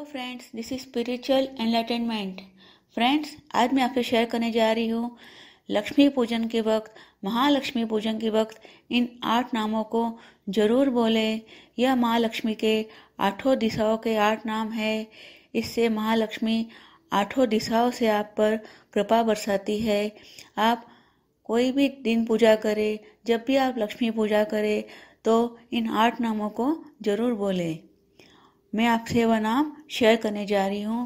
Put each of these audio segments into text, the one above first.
hello friends this is spiritual enlightenment friends आज मैं आपसे शेयर करने जा रही हूँ लक्ष्मी पूजन के वक्त महालक्ष्मी पूजन के वक्त इन आठ नामों को जरूर बोले यह माँ लक्ष्मी के आठों दिशाओं के आठ नाम है इससे महालक्ष्मी आठों दिशाओं से आप पर कृपा बरसाती है आप कोई भी दिन पूजा करें जब भी आप लक्ष्मी पूजा करें तो इन आठ नामों को जरूर बोलें मैं आपसे वह नाम शेयर करने जा रही हूँ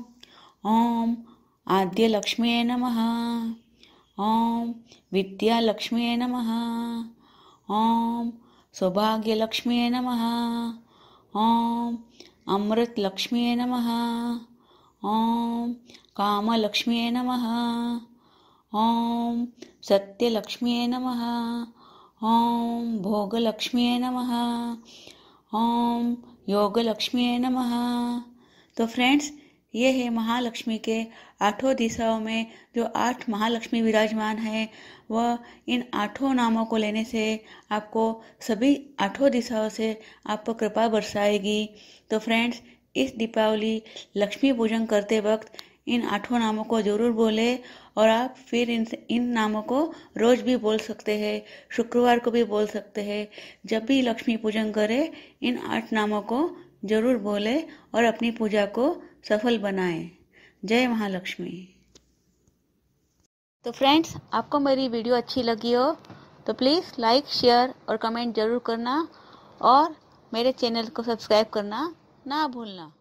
ओम आद्य लक्ष्मी नम ओम विद्या लक्ष्मी नम ओम सौभाग्य लक्ष्मी नम ओम अमृत लक्ष्मी नम ओम लक्ष्मी नम ओम लक्ष्मी नम ओम लक्ष्मी नम ओम योग लक्ष्मी है नम तो फ्रेंड्स ये है महालक्ष्मी के आठों दिशाओं में जो आठ महालक्ष्मी विराजमान है वह इन आठों नामों को लेने से आपको सभी आठों दिशाओं से आप पर कृपा बरसाएगी तो फ्रेंड्स इस दीपावली लक्ष्मी पूजन करते वक्त इन आठों नामों को जरूर बोले और आप फिर इन इन नामों को रोज भी बोल सकते हैं शुक्रवार को भी बोल सकते हैं जब भी लक्ष्मी पूजन करें इन आठ नामों को जरूर बोले और अपनी पूजा को सफल बनाएं जय महालक्ष्मी तो फ्रेंड्स आपको मेरी वीडियो अच्छी लगी हो तो प्लीज़ लाइक शेयर और कमेंट ज़रूर करना और मेरे चैनल को सब्सक्राइब करना ना भूलना